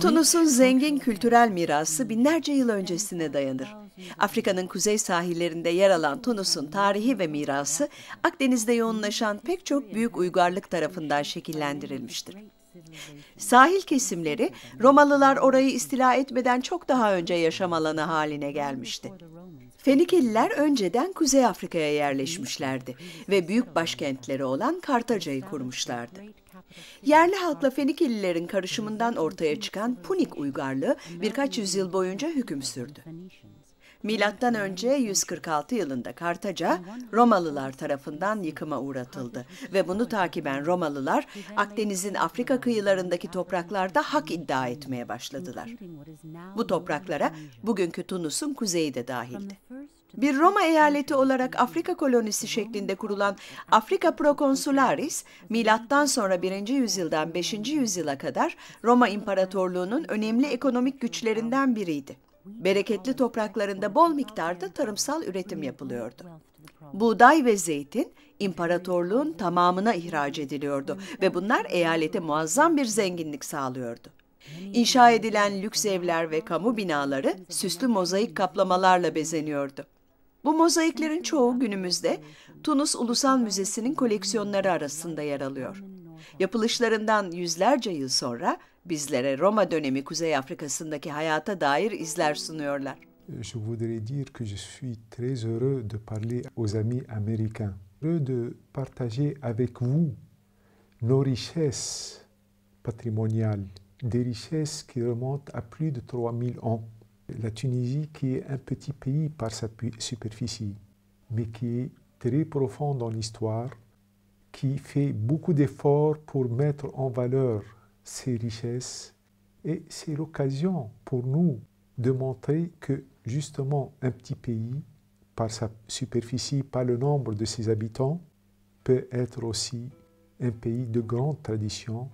Tunus'un zengin kültürel mirası binlerce yıl öncesine dayanır. Afrika'nın kuzey sahillerinde yer alan Tunus'un tarihi ve mirası Akdeniz'de yoğunlaşan pek çok büyük uygarlık tarafından şekillendirilmiştir. Sahil kesimleri Romalılar orayı istila etmeden çok daha önce yaşam alanı haline gelmişti. Fenikeliler önceden Kuzey Afrika'ya yerleşmişlerdi ve büyük başkentleri olan Kartaca'yı kurmuşlardı. Yerli halkla Fenikelilerin karışımından ortaya çıkan Punik uygarlığı birkaç yüzyıl boyunca hüküm sürdü. Milattan önce 146 yılında Kartaca Romalılar tarafından yıkıma uğratıldı ve bunu takiben Romalılar Akdeniz'in Afrika kıyılarındaki topraklarda hak iddia etmeye başladılar. Bu topraklara bugünkü Tunus'un kuzeyi de dahildi. Bir Roma eyaleti olarak Afrika kolonisi şeklinde kurulan Afrika Proconsularis, milattan sonra 1. yüzyıldan 5. yüzyıla kadar Roma İmparatorluğu'nun önemli ekonomik güçlerinden biriydi. Bereketli topraklarında bol miktarda tarımsal üretim yapılıyordu. Buğday ve zeytin imparatorluğun tamamına ihraç ediliyordu ve bunlar eyalete muazzam bir zenginlik sağlıyordu. İnşa edilen lüks evler ve kamu binaları süslü mozaik kaplamalarla bezeniyordu. Bu mozaiklerin çoğu günümüzde Tunus Ulusal Müzesi'nin koleksiyonları arasında yer alıyor. Yapılışlarından yüzlerce yıl sonra bizlere Roma dönemi Kuzey Afrika'sındaki hayata dair izler sunuyorlar. Euh, je voudrais dire que je suis très heureux de parler aux amis américains, heureux de partager avec vous nos richesses patrimoniales, des richesses qui remontent à plus de 3000 ans. La Tunisie, qui est un petit pays par sa superficie, mais qui est très profond dans l'histoire, qui fait beaucoup d'efforts pour mettre en valeur ses richesses. Et c'est l'occasion pour nous de montrer que justement un petit pays, par sa superficie, par le nombre de ses habitants, peut être aussi un pays de grande tradition,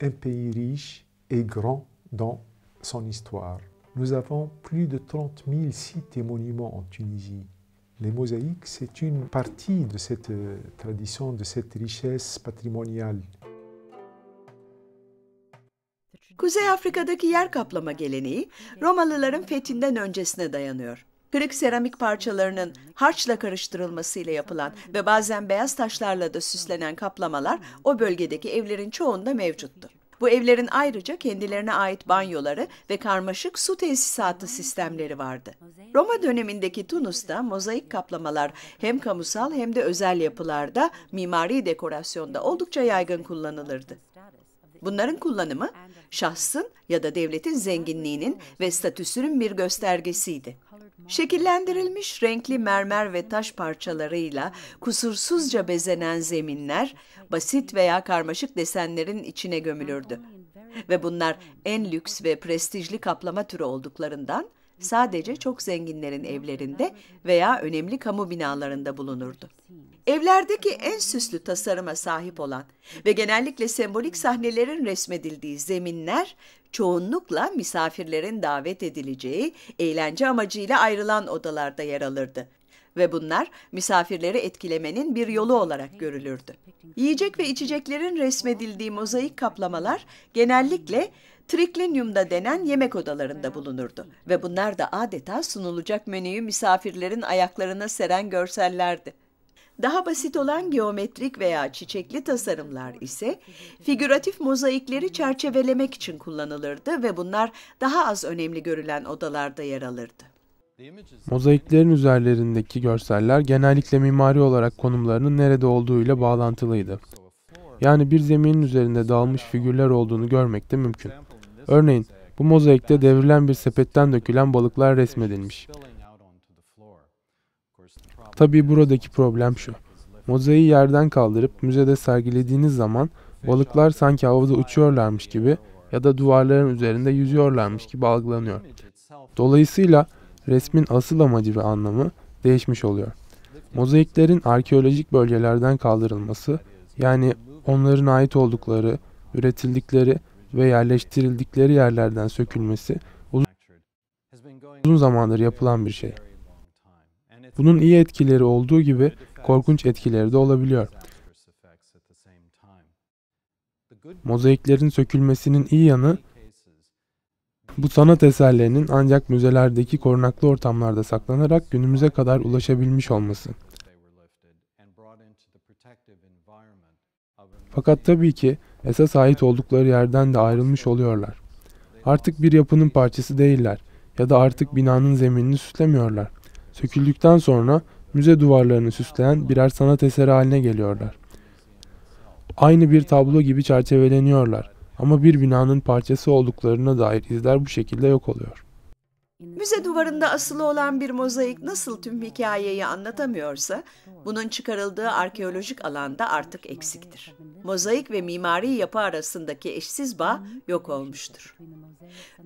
un pays riche et grand dans son histoire. Nous avons plus de 30 000 sites et monuments en Tunisie. Les mosaïques, c'est une partie de cette euh, tradition, de cette richesse patrimoniale. Kuzey Afrika'daki yer kaplama geleneği Romalıların fethinden öncesine dayanıyor. Kırık seramik parçalarının harçla karıştırılmasıyla yapılan ve bazen beyaz taşlarla da süslenen kaplamalar o bölgedeki evlerin çoğunda mevcuttu. Bu evlerin ayrıca kendilerine ait banyoları ve karmaşık su tesisatı sistemleri vardı. Roma dönemindeki Tunus'ta mozaik kaplamalar hem kamusal hem de özel yapılarda mimari dekorasyonda oldukça yaygın kullanılırdı. Bunların kullanımı şahsın ya da devletin zenginliğinin ve statüsünün bir göstergesiydi. Şekillendirilmiş renkli mermer ve taş parçalarıyla kusursuzca bezenen zeminler basit veya karmaşık desenlerin içine gömülürdü. Ve bunlar en lüks ve prestijli kaplama türü olduklarından sadece çok zenginlerin evlerinde veya önemli kamu binalarında bulunurdu. Evlerdeki en süslü tasarıma sahip olan ve genellikle sembolik sahnelerin resmedildiği zeminler çoğunlukla misafirlerin davet edileceği, eğlence amacıyla ayrılan odalarda yer alırdı ve bunlar misafirleri etkilemenin bir yolu olarak görülürdü. Yiyecek ve içeceklerin resmedildiği mozaik kaplamalar genellikle Triklinyum'da denen yemek odalarında bulunurdu ve bunlar da adeta sunulacak menüyü misafirlerin ayaklarına seren görsellerdi. Daha basit olan geometrik veya çiçekli tasarımlar ise figüratif mozaikleri çerçevelemek için kullanılırdı ve bunlar daha az önemli görülen odalarda yer alırdı. Mozaiklerin üzerlerindeki görseller genellikle mimari olarak konumlarının nerede olduğu ile bağlantılıydı. Yani bir zeminin üzerinde dağılmış figürler olduğunu görmek de mümkün. Örneğin bu mozaikte devrilen bir sepetten dökülen balıklar resmedilmiş. Tabii buradaki problem şu. Mozaiği yerden kaldırıp müzede sergilediğiniz zaman balıklar sanki havada uçuyorlarmış gibi ya da duvarların üzerinde yüzüyorlarmış gibi algılanıyor. Dolayısıyla resmin asıl amacı ve anlamı değişmiş oluyor. Mozaiklerin arkeolojik bölgelerden kaldırılması, yani onların ait oldukları, üretildikleri ve yerleştirildikleri yerlerden sökülmesi uzun zamandır yapılan bir şey. Bunun iyi etkileri olduğu gibi korkunç etkileri de olabiliyor. Mozaiklerin sökülmesinin iyi yanı bu sanat eserlerinin ancak müzelerdeki korunaklı ortamlarda saklanarak günümüze kadar ulaşabilmiş olması. Fakat tabii ki esas ait oldukları yerden de ayrılmış oluyorlar. Artık bir yapının parçası değiller ya da artık binanın zeminini süslemiyorlar. Söküldükten sonra müze duvarlarını süsleyen birer sanat eseri haline geliyorlar. Aynı bir tablo gibi çerçeveleniyorlar ama bir binanın parçası olduklarına dair izler bu şekilde yok oluyor. Müze duvarında asılı olan bir mozaik nasıl tüm hikayeyi anlatamıyorsa, bunun çıkarıldığı arkeolojik alanda artık eksiktir. Mozaik ve mimari yapı arasındaki eşsiz bağ yok olmuştur.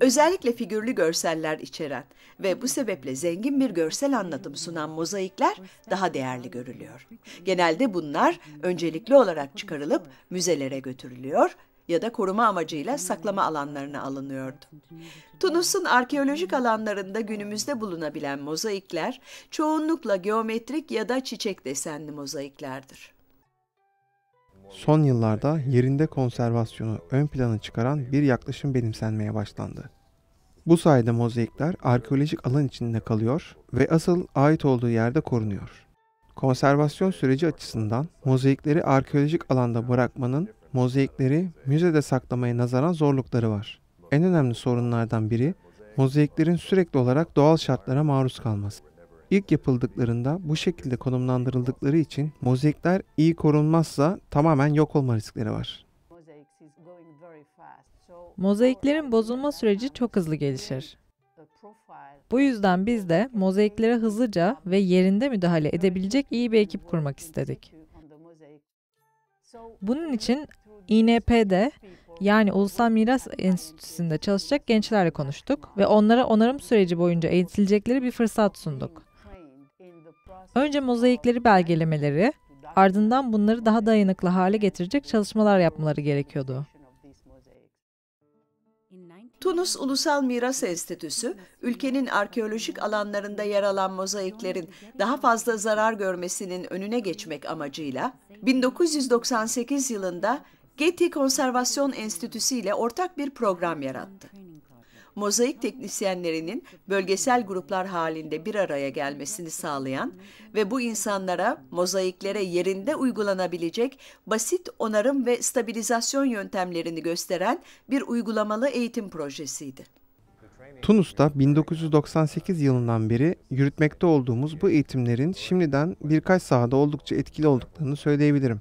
Özellikle figürlü görseller içeren ve bu sebeple zengin bir görsel anlatım sunan mozaikler daha değerli görülüyor. Genelde bunlar öncelikli olarak çıkarılıp müzelere götürülüyor ya da koruma amacıyla saklama alanlarına alınıyordu. Tunus'un arkeolojik alanlarında günümüzde bulunabilen mozaikler çoğunlukla geometrik ya da çiçek desenli mozaiklerdir. Son yıllarda yerinde konservasyonu ön plana çıkaran bir yaklaşım benimsenmeye başlandı. Bu sayede mozaikler arkeolojik alan içinde kalıyor ve asıl ait olduğu yerde korunuyor. Konservasyon süreci açısından mozaikleri arkeolojik alanda bırakmanın mozaikleri müzede saklamaya nazaran zorlukları var. En önemli sorunlardan biri mozaiklerin sürekli olarak doğal şartlara maruz kalması. İlk yapıldıklarında bu şekilde konumlandırıldıkları için mozaikler iyi korunmazsa tamamen yok olma riskleri var. Mozaiklerin bozulma süreci çok hızlı gelişir. Bu yüzden biz de mozaiklere hızlıca ve yerinde müdahale edebilecek iyi bir ekip kurmak istedik. Bunun için İNP'de yani Ulusal Miras Enstitüsü'nde çalışacak gençlerle konuştuk ve onlara onarım süreci boyunca eğitilecekleri bir fırsat sunduk. Önce mozaikleri belgelemeleri, ardından bunları daha dayanıklı hale getirecek çalışmalar yapmaları gerekiyordu. Tunus Ulusal Miras Enstitüsü, ülkenin arkeolojik alanlarında yer alan mozaiklerin daha fazla zarar görmesinin önüne geçmek amacıyla 1998 yılında Getty Konservasyon Enstitüsü ile ortak bir program yarattı mozaik teknisyenlerinin bölgesel gruplar halinde bir araya gelmesini sağlayan ve bu insanlara mozaiklere yerinde uygulanabilecek basit onarım ve stabilizasyon yöntemlerini gösteren bir uygulamalı eğitim projesiydi. Tunus'ta 1998 yılından beri yürütmekte olduğumuz bu eğitimlerin şimdiden birkaç sahada oldukça etkili olduklarını söyleyebilirim.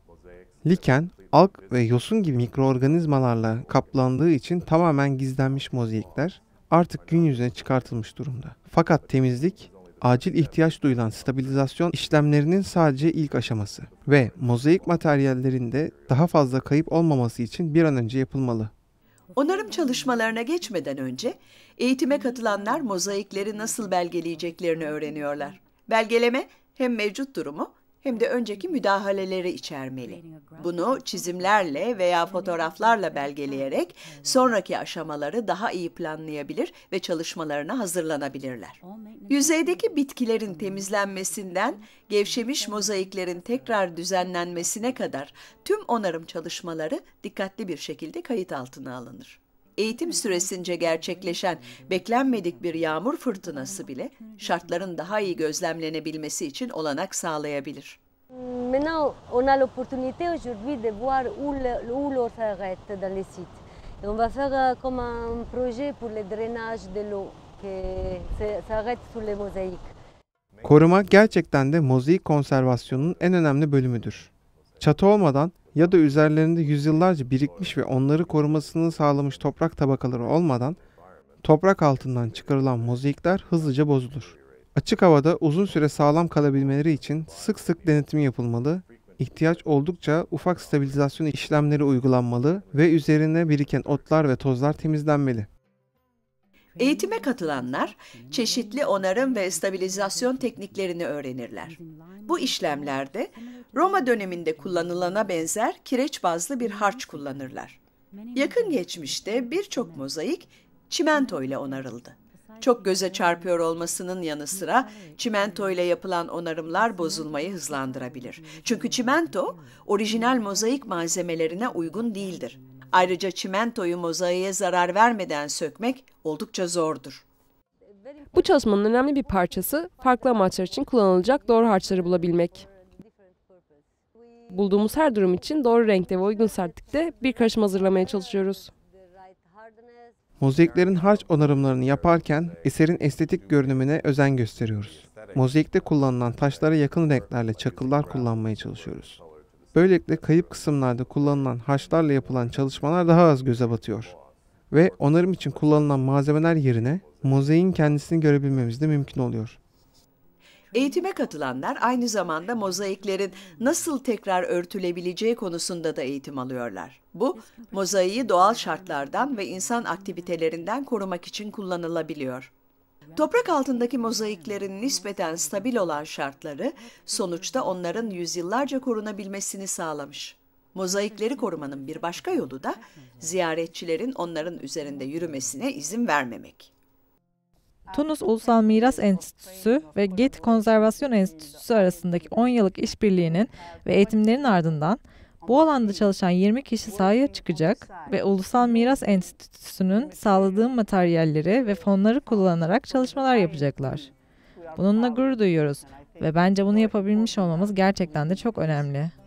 Liken, Alk ve yosun gibi mikroorganizmalarla kaplandığı için tamamen gizlenmiş mozaikler artık gün yüzüne çıkartılmış durumda. Fakat temizlik acil ihtiyaç duyulan stabilizasyon işlemlerinin sadece ilk aşaması ve mozaik materyallerinde daha fazla kayıp olmaması için bir an önce yapılmalı. Onarım çalışmalarına geçmeden önce eğitime katılanlar mozaikleri nasıl belgeleyeceklerini öğreniyorlar. Belgeleme hem mevcut durumu hem de önceki müdahaleleri içermeli. Bunu çizimlerle veya fotoğraflarla belgeleyerek sonraki aşamaları daha iyi planlayabilir ve çalışmalarına hazırlanabilirler. Yüzeydeki bitkilerin temizlenmesinden gevşemiş mozaiklerin tekrar düzenlenmesine kadar tüm onarım çalışmaları dikkatli bir şekilde kayıt altına alınır eğitim süresince gerçekleşen beklenmedik bir yağmur fırtınası bile şartların daha iyi gözlemlenebilmesi için olanak sağlayabilir. Maintenant, on a l'opportunité aujourd'hui de voir où l'eau s'arrête dans les sites. Et on va faire euh, comme un projet pour le drainage de l'eau qui s'arrête sur les mosaïques. Koruma gerçekten de mozaik konservasyonunun en önemli bölümüdür. Çatı olmadan ya da üzerlerinde yüzyıllarca birikmiş ve onları korumasını sağlamış toprak tabakaları olmadan toprak altından çıkarılan mozaikler hızlıca bozulur. Açık havada uzun süre sağlam kalabilmeleri için sık sık denetim yapılmalı, ihtiyaç oldukça ufak stabilizasyon işlemleri uygulanmalı ve üzerine biriken otlar ve tozlar temizlenmeli. Eğitime katılanlar çeşitli onarım ve stabilizasyon tekniklerini öğrenirler. Bu işlemlerde Roma döneminde kullanılana benzer kireç bazlı bir harç kullanırlar. Yakın geçmişte birçok mozaik çimento ile onarıldı. Çok göze çarpıyor olmasının yanı sıra çimento ile yapılan onarımlar bozulmayı hızlandırabilir. Çünkü çimento orijinal mozaik malzemelerine uygun değildir. Ayrıca çimentoyu mozaiğe zarar vermeden sökmek oldukça zordur. Bu çalışmanın önemli bir parçası farklı amaçlar için kullanılacak doğru harçları bulabilmek. Bulduğumuz her durum için doğru renkte ve uygun sertlikte bir karışım hazırlamaya çalışıyoruz. Mozaiklerin harç onarımlarını yaparken eserin estetik görünümüne özen gösteriyoruz. Mozaikte kullanılan taşlara yakın renklerle çakıllar kullanmaya çalışıyoruz. Böylelikle kayıp kısımlarda kullanılan haşlarla yapılan çalışmalar daha az göze batıyor. Ve onarım için kullanılan malzemeler yerine mozaiğin kendisini görebilmemiz de mümkün oluyor. Eğitime katılanlar aynı zamanda mozaiklerin nasıl tekrar örtülebileceği konusunda da eğitim alıyorlar. Bu, mozaiği doğal şartlardan ve insan aktivitelerinden korumak için kullanılabiliyor. Toprak altındaki mozaiklerin nispeten stabil olan şartları sonuçta onların yüzyıllarca korunabilmesini sağlamış. Mozaikleri korumanın bir başka yolu da ziyaretçilerin onların üzerinde yürümesine izin vermemek. Tunus Ulusal Miras Enstitüsü ve Git Konservasyon Enstitüsü arasındaki 10 yıllık işbirliğinin ve eğitimlerin ardından bu alanda çalışan 20 kişi sahaya çıkacak ve Ulusal Miras Enstitüsü'nün sağladığı materyalleri ve fonları kullanarak çalışmalar yapacaklar. Bununla gurur duyuyoruz ve bence bunu yapabilmiş olmamız gerçekten de çok önemli.